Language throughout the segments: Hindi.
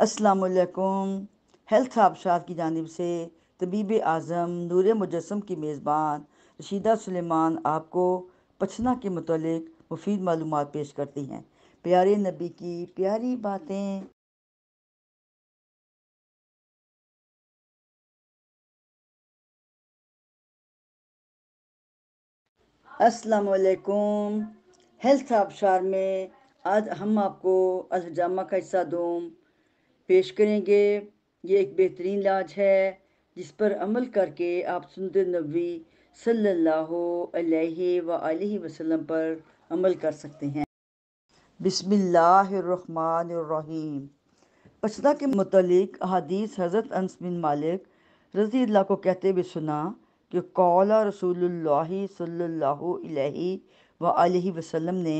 असलकुम हेल्थ आबशात की जानब से तबीब आज़म नूर मुजस्म की मेज़बान रशीदा सुलेमान आपको पछना के मतलब मुफीद मालूम पेश करती हैं प्यारे नबी की प्यारी बातें असलकुम हेल्थ आबशार में आज हम आपको अलजामा का हिस्सा दूँ पेश करेंगे ये एक बेहतरीन इलाज है जिस पर अमल करके आप सुनत नबी सल्लल्लाहु अलैहि व वसल्लम पर अमल कर सकते हैं बिसमीम पछला के मतलब अदीस हज़रत अनस बिन मालिक रजी अल्लाह को कहते हुए सुना कि कौला रसूलुल्लाह सल्लल्लाहु अलैहि व वसल्लम ने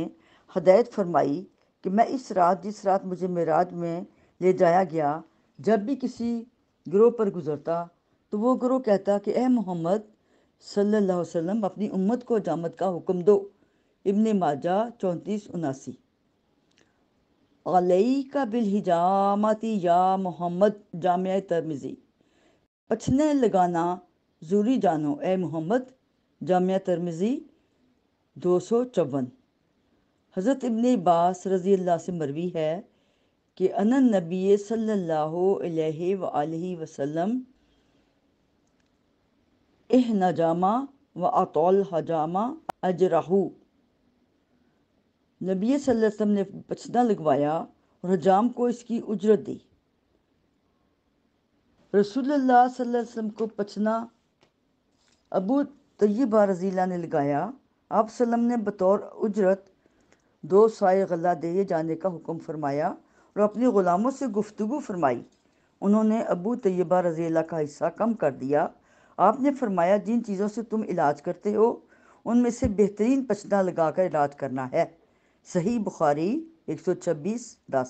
हदायत फरमाई कि मैं इस रात जिस रात मुझे मेराज में ले जाया गया जब भी किसी ग्रोह पर गुजरता तो वो ग्रोह कहता कि ए मोहम्मद सल्लल्लाहु अलैहि वसल्लम अपनी उम्मत को जामत का हुक्म दो इब्न माजा चौंतीस उनासी अलई का बिल हिजामती या मोहम्मद जाम तरमिज़ी पछने लगाना जरूरी जानो ए मोहम्मद जाम तरमिज़ी दो सौ चौवन हज़रत इबन बास रज़ी अल्लाह से मरवी है कि अन नबी सल्लल्लाहु अलैहि वआलि वसल्लम एह नजामा व अतौल हजामा अजराहू नबी वसल्लम ने पछना लगवाया और हजाम को इसकी उजरत दी रसूलुल्लाह सल्लल्लाहु अलैहि वसल्लम को पछना अबू तय्यबा रजीला ने लगाया आप सल्लम ने बतौर उजरत दो साय गला दिए जाने का हुक्म फरमाया और अपने ग़ुलामों से गुफ्तु फरमाई उन्होंने अबू तयबा रज़ी का हिस्सा कम कर दिया आपने फरमाया जिन चीज़ों से तुम इलाज करते हो उनमें से बेहतरीन पचना लगाकर इलाज करना है सही बुखारी 126 10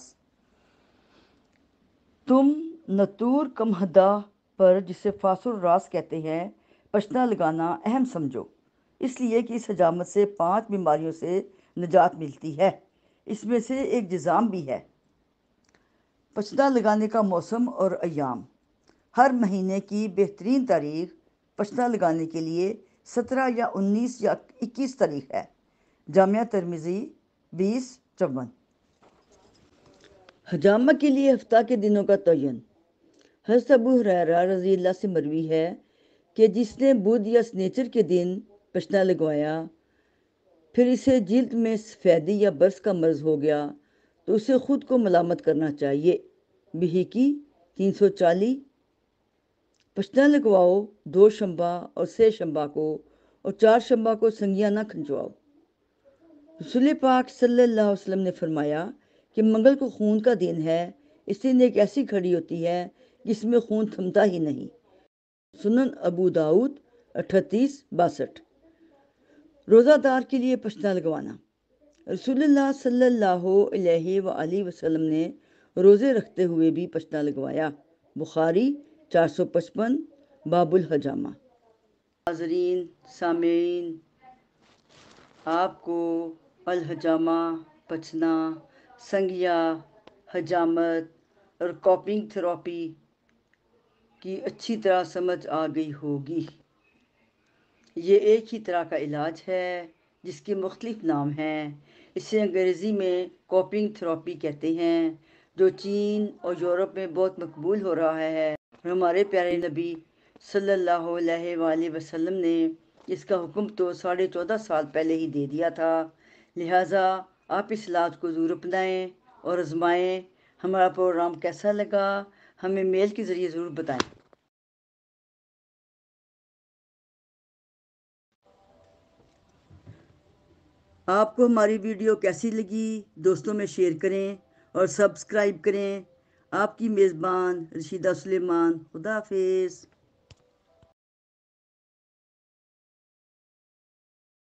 तुम नतूर कमहदा पर जिसे फासुर रास कहते हैं पचना लगाना अहम समझो इसलिए कि इस हजामत से पांच बीमारियों से निजात मिलती है इसमें से एक जिज़ाम भी है पचदा लगाने का मौसम और अयाम हर महीने की बेहतरीन तारीख पचदा लगाने के लिए सत्रह या उन्नीस या इक्कीस तारीख है जामिया तरमीज़ी बीस चौवन हजामा के लिए हफ्ता के दिनों का तयन हज अबू हरारा रजी अल्लाह से मरवी है कि जिसने बुध या स्नेचर के दिन पछना लगवाया फिर इसे जिल्द में सफ़ेदी या बर्स का मर्ज हो गया तो उसे खुद को मलामत करना चाहिए बिहिकी तीन सौ चालीस पछना लगवाओ दो शंबा और से शंबा को और चार शंबा को संगिया ना खंजवाओ रसुल पाक सल्लल्लाहु अलैहि वसल्लम ने फरमाया कि मंगल को खून का दिन है इस दिन एक ऐसी खड़ी होती है जिसमें खून थमता ही नहीं सुनन अबू दाऊद अठतीस बासठ रोज़ादार के लिए पछना लगवाना रसोल्ला सल्ला वसलम ने रोज़े रखते हुए भी पछता लगवाया बुखारी 455 बाबुल हजामा हाजरीन सामीन आपको अलजामा पचना संज्ञा हजामत और कॉपिंग थेरापी की अच्छी तरह समझ आ गई होगी ये एक ही तरह का इलाज है जिसके मुख्तलिफ नाम हैं इसे अंग्रेज़ी में कॉपिंग थ्रापी कहते हैं जो चीन और यूरोप में बहुत मकबूल हो रहा है हमारे प्यारे नबी सल्लल्लाहु अलैहि वसल्लम ने इसका हुक्म तो साढ़े चौदह साल पहले ही दे दिया था लिहाजा आप इस इलाज को ज़रूर अपनाएं और आजमाएं हमारा प्रोग्राम कैसा लगा हमें मेल के ज़रिए ज़रूर बताएं आपको हमारी वीडियो कैसी लगी दोस्तों में शेयर करें और सब्सक्राइब करें आपकी मेज़बान रशीदा सुलेमान खुदा हाफिज़